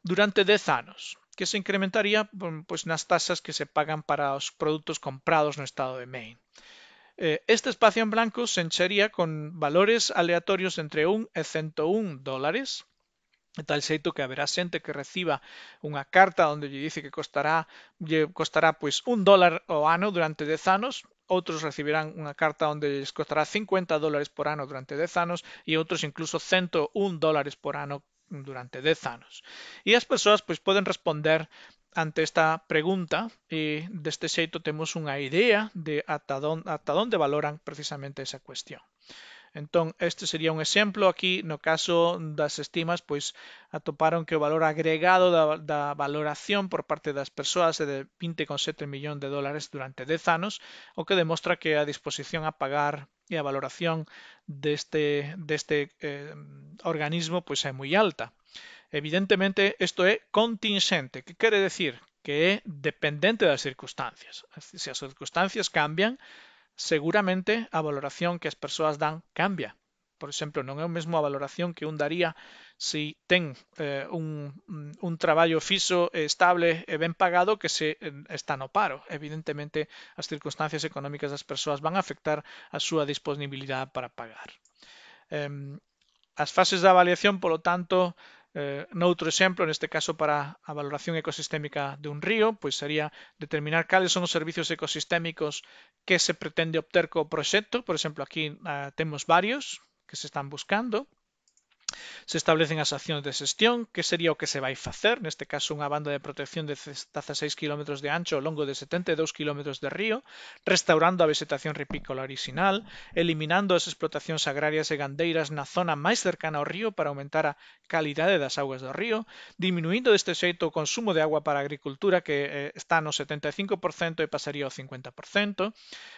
durante 10 años, que se incrementaría pues, las tasas que se pagan para los productos comprados en el estado de Maine. Eh, este espacio en blanco se enchería con valores aleatorios entre 1 y 101 dólares, tal sitio que habrá gente que reciba una carta donde le dice que costará 1 costará pues, un dólar o ano durante 10 anos, otros recibirán una carta donde les costará 50 dólares por ano durante 10 anos y otros incluso 101 dólares por ano durante 10 años. Y las personas pues, pueden responder ante esta pregunta y de este xeito tenemos una idea de hasta dónde valoran precisamente esa cuestión. Entón, este sería un exemplo aquí no caso das estimas, pois atoparon que o valor agregado da, da valoración por parte das persoas é de 20,7 millón de dólares durante 10 anos, o que demostra que a disposición a pagar e a valoración deste, deste eh, organismo pois é moi alta. Evidentemente, isto é contingente, que quere decir que é dependente das circunstancias. Se as circunstancias cambian, seguramente a valoración que as persoas dan cambia. Por exemplo, non é o mesmo a valoración que un daría se ten eh, un, un traballo fixo, estable e ben pagado que se eh, está no paro. Evidentemente, as circunstancias económicas das persoas van a afectar a súa disponibilidade para pagar. Eh, as fases de avaliación, polo tanto, Eh, otro ejemplo, en este caso para la valoración ecosistémica de un río, pues sería determinar cuáles son los servicios ecosistémicos que se pretende obter el proyecto, Por ejemplo aquí eh, tenemos varios que se están buscando. Se establecen as accións de xestión, que sería o que se vai facer, neste caso unha banda de protección de 16 km de ancho ao longo de 72 km de río, restaurando a vegetación ripícola orixinal, eliminando as explotacións agrarias e gandeiras na zona máis cercana ao río para aumentar a calidade das augas do río, diminuindo deste xeito o consumo de agua para a agricultura que eh, está no 75% e pasaría ao 50%,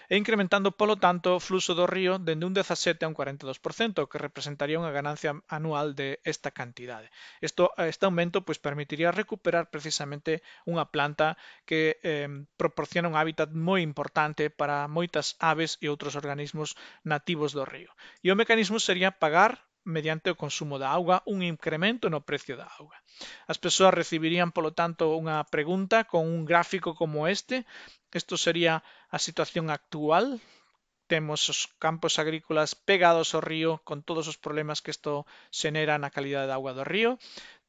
e incrementando, polo tanto, o fluxo do río dende un 17 a un 42%, o que representaría unha ganancia anual de esta cantidad. Esto, este aumento pues, permitiría recuperar precisamente una planta que em, proporciona un hábitat muy importante para muchas aves y otros organismos nativos del río. Y un mecanismo sería pagar mediante el consumo de agua un incremento en el precio de agua. Las personas recibirían, por lo tanto, una pregunta con un gráfico como este. esto sería la situación actual temos os campos agrícolas pegados ao río con todos os problemas que isto xenera na calidade da agua do río.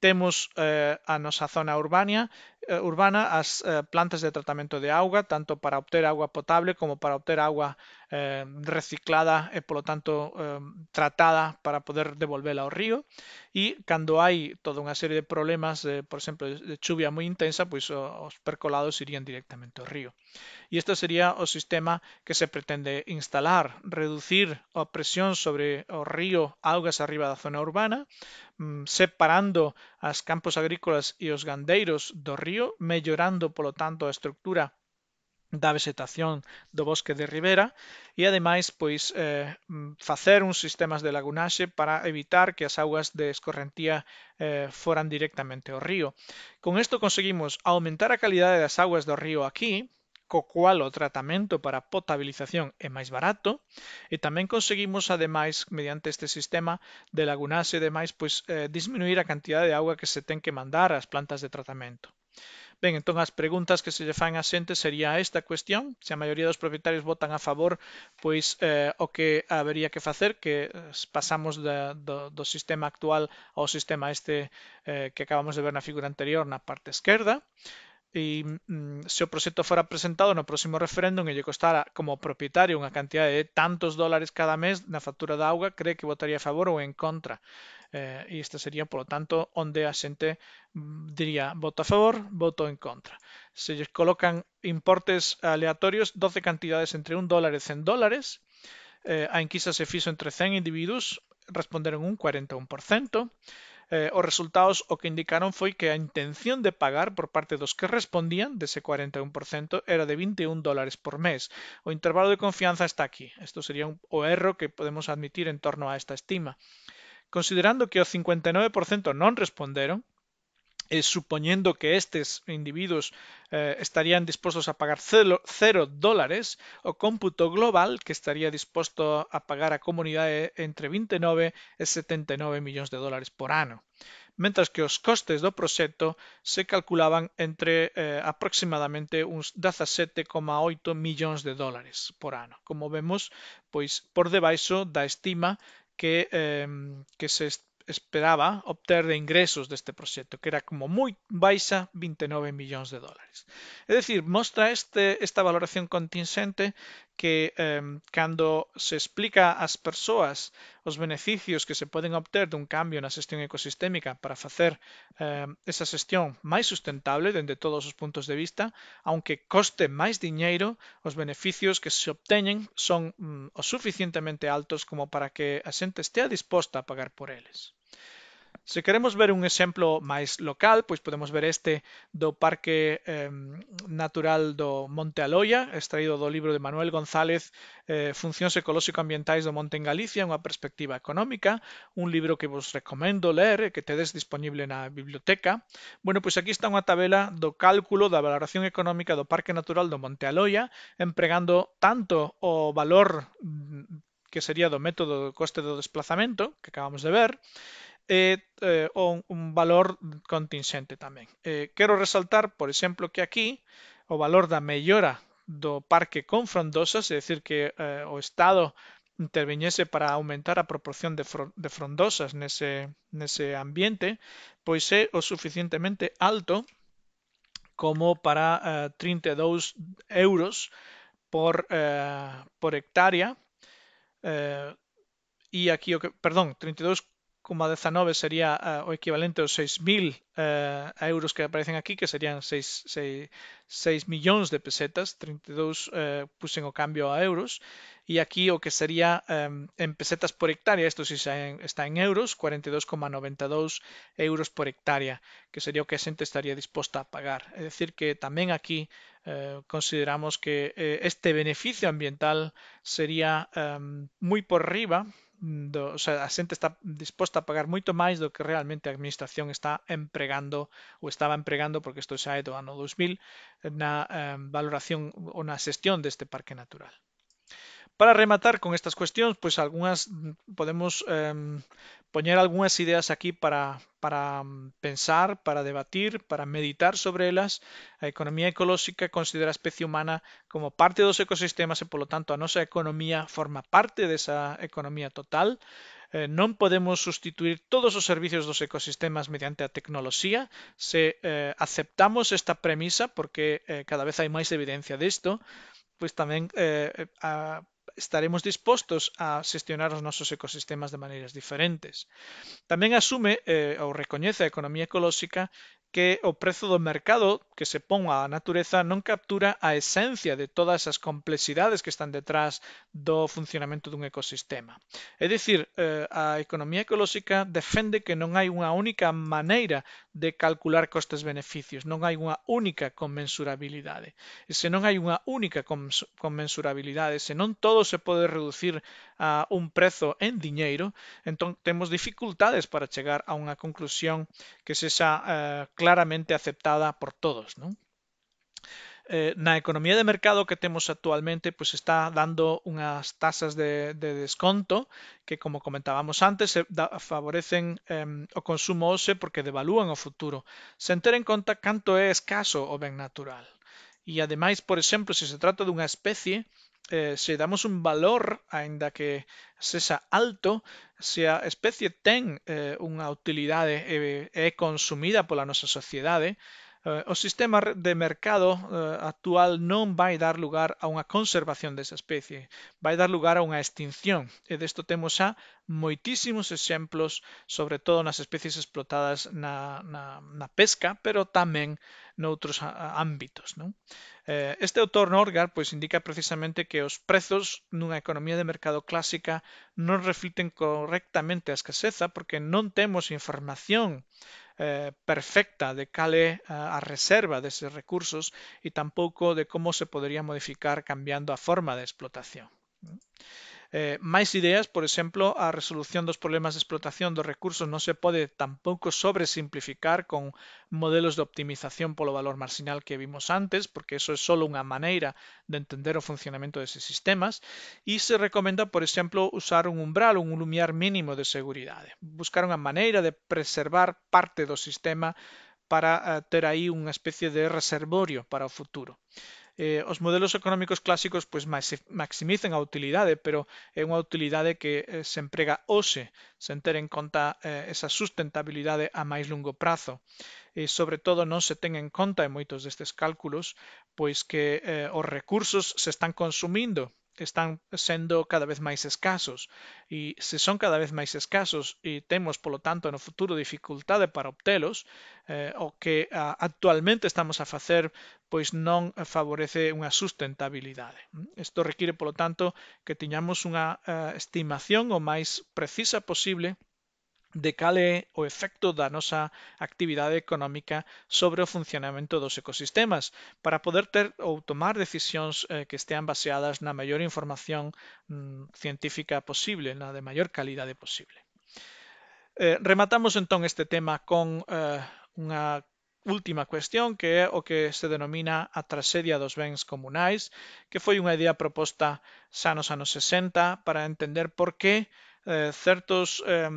Temos eh, a nosa zona urbana, eh, urbana as eh, plantas de tratamento de auga, tanto para obter agua potable como para obter agua eh, reciclada e, polo tanto, eh, tratada para poder devolvela ao río. E cando hai toda unha serie de problemas, eh, por exemplo, de chuvia moi intensa, pois os percolados irían directamente ao río. E este sería o sistema que se pretende instalar, reducir a presión sobre o río augas arriba da zona urbana, mm, separando as campos agrícolas e os gandeiros do río, mellorando, polo tanto, a estructura da vegetación do bosque de ribera e ademais pois eh, facer uns sistemas de lagunaxe para evitar que as augas de escorrentía eh, foran directamente ao río. Con isto conseguimos aumentar a calidade das augas do río aquí, co cual o tratamento para potabilización é máis barato e tamén conseguimos ademais mediante este sistema de lagunaxe e demais pois eh, disminuir a cantidade de auga que se ten que mandar ás plantas de tratamento. Ben, entón as preguntas que se lle fan á xente sería esta cuestión, se a maioría dos propietarios votan a favor, pois eh, o que habería que facer, que eh, pasamos da, do, do sistema actual ao sistema este eh, que acabamos de ver na figura anterior na parte esquerda, E mm, se o proxecto fora presentado no próximo referéndum e lle costara como propietario unha cantidade de tantos dólares cada mes na factura da auga, cree que votaría a favor ou en contra. Eh, e este sería, polo tanto, onde a xente mm, diría voto a favor, voto en contra. Se lles colocan importes aleatorios, 12 cantidades entre 1 dólar e 100 dólares, eh, a enquisa se fixo entre 100 individuos, responderon un 41%, Los eh, resultados o que indicaron fue que a intención de pagar por parte de los que respondían de ese 41% era de 21 dólares por mes. O intervalo de confianza está aquí. Esto sería un, o que podemos admitir en torno a esta estima. Considerando que o 59% no respondieron, eh, supoñendo que estes individuos eh, estarían dispostos a pagar 0 dólares, o cómputo global que estaría disposto a pagar a comunidade entre 29 e 79 millóns de dólares por ano mentras que os costes do proxecto se calculaban entre eh, aproximadamente uns 17,8 millóns de dólares por ano. Como vemos, pois por debaixo da estima que, eh, que se esperaba obtener de ingresos de este proyecto, que era como muy baixa 29 millones de dólares. Es decir, mostra este, esta valoración contingente que em, cuando se explica a las personas los beneficios que se pueden obtener de un cambio en la gestión ecosistémica para hacer em, esa gestión más sustentable desde todos los puntos de vista, aunque coste más dinero, los beneficios que se obtienen son mm, suficientemente altos como para que la gente esté dispuesta a pagar por ellos. Se queremos ver un exemplo máis local, pois podemos ver este do Parque eh, Natural do Monte Aloia, extraído do libro de Manuel González eh, Funcións ecolóxico-ambientais do Monte en Galicia, unha perspectiva económica, un libro que vos recomendo ler e que tedes disponible na biblioteca. Bueno, pois aquí está unha tabela do cálculo da valoración económica do Parque Natural do Monte Aloia, empregando tanto o valor mm, que sería do método do coste do desplazamento, que acabamos de ver, Eh, eh, o un valor contingente también. Eh, quiero resaltar, por ejemplo, que aquí o valor da mejora do parque con frondosas, es decir, que el o Estado interviniese para aumentar la proporción de, frondosas en ese ambiente, pues es o suficientemente alto como para 32 euros por, hectárea y aquí perdón, 32 19 sería eh, o equivalente a 6.000 eh, euros que aparecen aquí, que serían 6, millones de pesetas, 32 pusen puse cambio a euros, y aquí o que sería em, en pesetas por hectárea, esto sí está en euros, 42,92 euros por hectárea, que sería o que gente estaría dispuesta a pagar. Es decir, que también aquí eh, consideramos que este beneficio ambiental sería em, muy por arriba, do, o sea, a xente está disposta a pagar moito máis do que realmente a administración está empregando ou estaba empregando, porque isto xa é do ano 2000, na eh, valoración ou na xestión deste parque natural. Para rematar con estas cuestións, pois algunhas mm, podemos eh, poner algunas ideas aquí para, para mm, pensar, para debatir, para meditar sobre ellas. La economía ecológica considera a especie humana como parte de los ecosistemas y por lo tanto a nuestra economía forma parte de esa economía total. Eh, no podemos sustituir todos los servicios de los ecosistemas mediante la tecnología. Si eh, aceptamos esta premisa, porque eh, cada vez hay más evidencia de esto, pues también estaremos dispuestos a gestionar nuestros ecosistemas de maneras diferentes. También asume eh, o reconoce la economía ecológica que o prezo do mercado que se pon á natureza non captura a esencia de todas as complexidades que están detrás do funcionamento dun ecosistema. É dicir, eh, a economía ecolóxica defende que non hai unha única maneira de calcular costes-beneficios, non hai unha única conmensurabilidade. E se non hai unha única conmensurabilidade, se non todo se pode reducir a un prezo en diñeiro, entón temos dificultades para chegar a unha conclusión que sexa eh, claramente aceptada por todos, non? eh, na economía de mercado que temos actualmente pois está dando unhas tasas de, de desconto que como comentábamos antes se da, favorecen eh, o consumo hoxe porque devalúan o futuro sen ter en conta canto é escaso o ben natural e ademais por exemplo se se trata dunha especie eh, se damos un valor, ainda que sesa alto, se a especie ten eh, unha utilidade eh, é consumida pola nosa sociedade, Eh, o sistema de mercado eh, actual non vai dar lugar a unha conservación desa especie, vai dar lugar a unha extinción, e desto temos xa moitísimos exemplos, sobre todo nas especies explotadas na, na, na pesca, pero tamén noutros ámbitos. Non? Eh, este autor Norgar pois, indica precisamente que os prezos nunha economía de mercado clásica non reflíten correctamente a escaseza porque non temos información Eh, perfecta de cale a, eh, a reserva de esos recursos y tampoco de cómo se podría modificar cambiando a forma de explotación. Eh, Más ideas, por ejemplo, a resolución de dos problemas de explotación de recursos no se puede tampoco sobresimplificar con modelos de optimización por lo valor marginal que vimos antes, porque eso es solo una manera de entender el funcionamiento de esos sistemas, y se recomienda, por ejemplo, usar un umbral, un lumiar mínimo de seguridad, Buscar una manera de preservar parte del sistema para eh, tener ahí una especie de reservorio para el futuro. eh, os modelos económicos clásicos pois maximizan a utilidade, pero é unha utilidade que eh, se emprega hoxe, sen ter en conta eh, esa sustentabilidade a máis longo prazo. E sobre todo non se ten en conta en moitos destes cálculos pois que eh, os recursos se están consumindo están sendo cada vez máis escasos e se son cada vez máis escasos e temos, polo tanto, no futuro dificultade para obtelos, eh, o que a, actualmente estamos a facer pois non favorece unha sustentabilidade. Isto require, polo tanto, que tiñamos unha eh, estimación o máis precisa posible de cal é o efecto da nosa actividade económica sobre o funcionamento dos ecosistemas, para poder ter ou tomar decisións eh, que estean baseadas na maior información mm, científica posible, na de maior calidade posible. Eh, rematamos entón este tema con eh, unha última cuestión que é o que se denomina a trasedia dos bens comunais, que foi unha idea proposta xa nos anos 60 para entender por que eh, certos eh,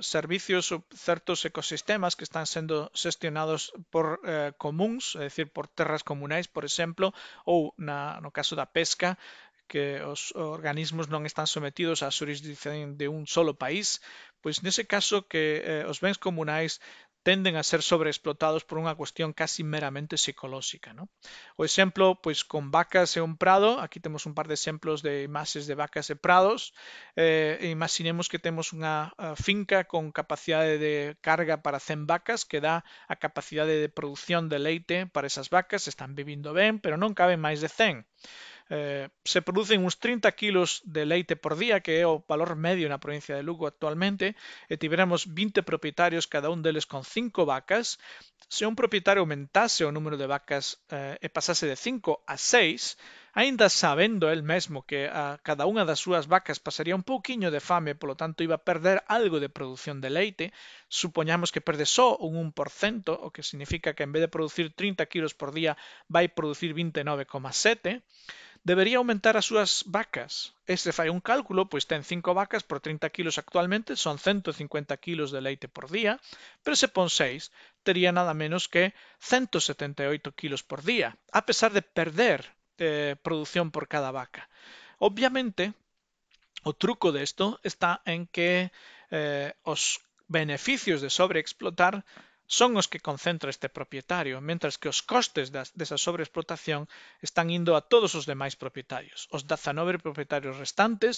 servicios ou certos ecosistemas que están sendo xestionados por eh, comuns, é dicir, por terras comunais, por exemplo, ou na, no caso da pesca, que os organismos non están sometidos á xurisdicción de un solo país, pois nese caso que eh, os bens comunais tenden a ser sobreexplotados por una cuestión casi meramente psicológica. ¿no? O ejemplo, pues, con vacas en un prado, aquí tenemos un par de ejemplos de imágenes de vacas e prados, eh, imaginemos que tenemos una eh, finca con capacidad de carga para 100 vacas, que da a capacidad de producción de leite para esas vacas, están viviendo bien, pero no cabe más de 100. eh, se producen uns 30 kilos de leite por día, que é o valor medio na provincia de Lugo actualmente, e tiveramos 20 propietarios, cada un deles con 5 vacas, se un propietario aumentase o número de vacas eh, e pasase de 5 a 6, aínda sabendo el mesmo que a cada unha das súas vacas pasaría un pouquiño de fame, polo tanto iba a perder algo de produción de leite, supoñamos que perde só un 1%, o que significa que en vez de producir 30 kilos por día vai producir 29,7, debería aumentar a sus vacas. Este fai un cálculo, pues ten 5 vacas por 30 kilos actualmente, son 150 kilos de leite por día, pero se pon 6, tería nada menos que 178 kilos por día, a pesar de perder eh, producción por cada vaca. Obviamente, el truco de esto está en que los eh, beneficios de sobreexplotar son os que concentra este propietario, mentres que os costes das, desa sobreexplotación están indo a todos os demais propietarios. Os 19 propietarios restantes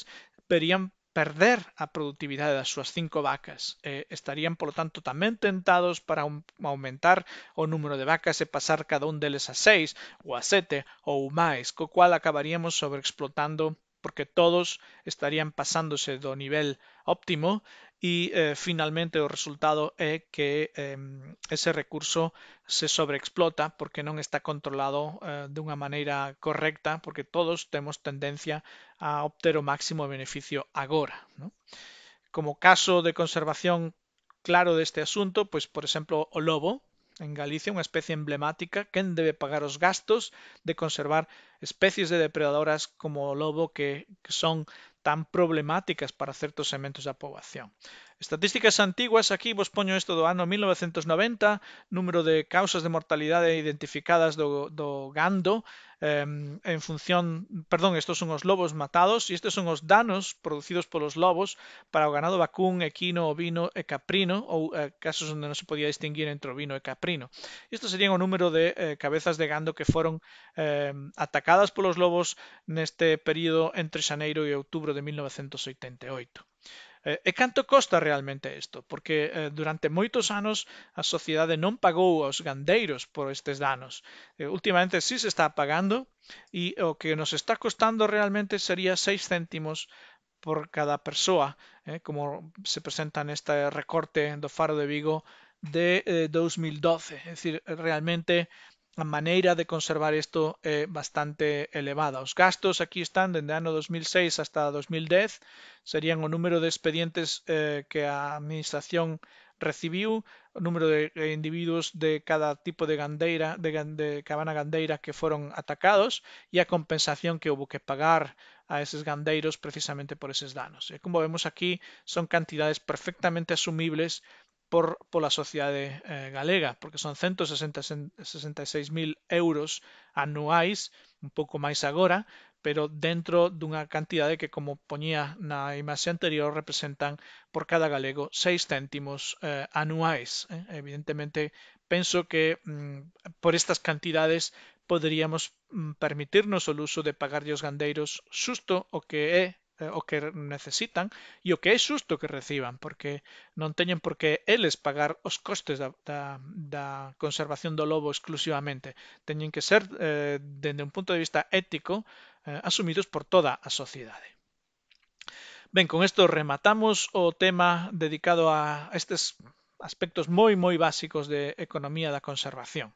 perían perder a produtividade das súas cinco vacas. Eh, estarían, polo tanto, tamén tentados para un, aumentar o número de vacas e pasar cada un deles a seis ou a sete ou máis, co cual acabaríamos sobreexplotando porque todos estarían pasándose do nivel óptimo y eh, finalmente el resultado es que em, ese recurso se sobreexplota porque no está controlado eh, de una manera correcta porque todos tenemos tendencia a obtener o máximo beneficio ahora. Como caso de conservación claro de este asunto, pues por ejemplo el lobo, en Galicia una especie emblemática, que debe pagar los gastos de conservar especies de depredadoras como lobo que, que son tan problemáticas para certos segmentos da poboación. Estatísticas antiguas, aquí vos poño isto do ano 1990, número de causas de mortalidade identificadas do, do gando Em, en función, perdón, estos son los lobos matados y estos son los danos producidos por los lobos para o ganado vacún, equino, ovino e caprino o eh, casos donde no se podía distinguir entre ovino e caprino. Estos serían un número de eh, cabezas de gando que fueron em, atacadas por los lobos en este período entre xaneiro y octubre de 1988. Eh, e canto costa realmente esto? Porque eh, durante durante años la a sociedade pagó a los gandeiros por estos danos. Eh, últimamente sí se está pagando y lo que nos está costando realmente sería 6 céntimos por cada persona, eh, como se presenta este recorte do Faro de Vigo de 2012. Es decir, realmente manera de conservar esto eh, bastante elevada. Los gastos aquí están dende año 2006 hasta 2010, serían el número de expedientes eh, que la administración recibió, el número de individuos de cada tipo de gandeira, de, cabana gandeira que fueron atacados y la compensación que hubo que pagar a esos gandeiros precisamente por esos danos. E como vemos aquí, son cantidades perfectamente asumibles por, pola sociedade eh, galega, porque son 166.000 euros anuais, un pouco máis agora, pero dentro dunha cantidade que, como poñía na imaxe anterior, representan por cada galego 6 céntimos eh, anuais. Eh? Evidentemente, penso que mm, por estas cantidades poderíamos mm, permitirnos o uso de pagarlle aos gandeiros xusto o que é Eh, o que necesitan e o que é xusto que reciban, porque non teñen por que eles pagar os costes da, da, da conservación do lobo exclusivamente. Teñen que ser, eh, dende un punto de vista ético, eh, asumidos por toda a sociedade. Ben, con isto rematamos o tema dedicado a estes aspectos moi moi básicos de economía da conservación.